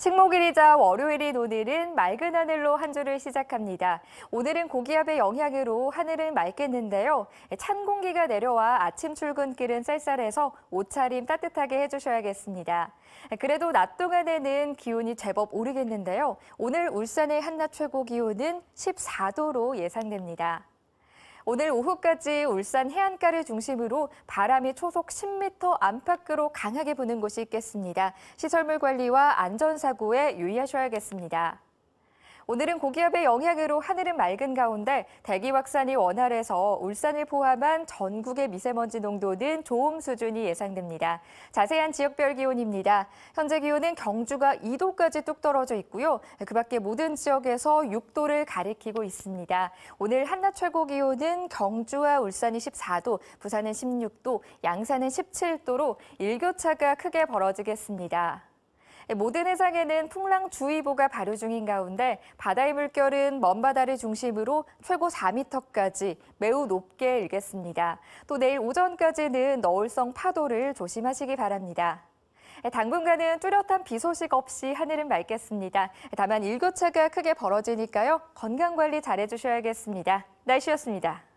식목일이자 월요일이 오늘은 맑은 하늘로 한 주를 시작합니다. 오늘은 고기압의 영향으로 하늘은 맑겠는데요. 찬 공기가 내려와 아침 출근길은 쌀쌀해서 옷차림 따뜻하게 해주셔야겠습니다. 그래도 낮 동안에는 기온이 제법 오르겠는데요. 오늘 울산의 한낮 최고 기온은 14도로 예상됩니다. 오늘 오후까지 울산 해안가를 중심으로 바람이 초속 10m 안팎으로 강하게 부는 곳이 있겠습니다. 시설물 관리와 안전사고에 유의하셔야겠습니다. 오늘은 고기압의 영향으로 하늘은 맑은 가운데 대기 확산이 원활해서 울산을 포함한 전국의 미세먼지 농도는 좋음 수준이 예상됩니다. 자세한 지역별 기온입니다. 현재 기온은 경주가 2도까지 뚝 떨어져 있고요. 그 밖에 모든 지역에서 6도를 가리키고 있습니다. 오늘 한낮 최고 기온은 경주와 울산이 14도, 부산은 16도, 양산은 17도로 일교차가 크게 벌어지겠습니다. 네, 모든 해상에는 풍랑주의보가 발효 중인 가운데 바다의 물결은 먼바다를 중심으로 최고 4m까지 매우 높게 일겠습니다. 또 내일 오전까지는 너울성 파도를 조심하시기 바랍니다. 네, 당분간은 뚜렷한 비 소식 없이 하늘은 맑겠습니다. 네, 다만 일교차가 크게 벌어지니까요. 건강 관리 잘해주셔야겠습니다. 날씨였습니다.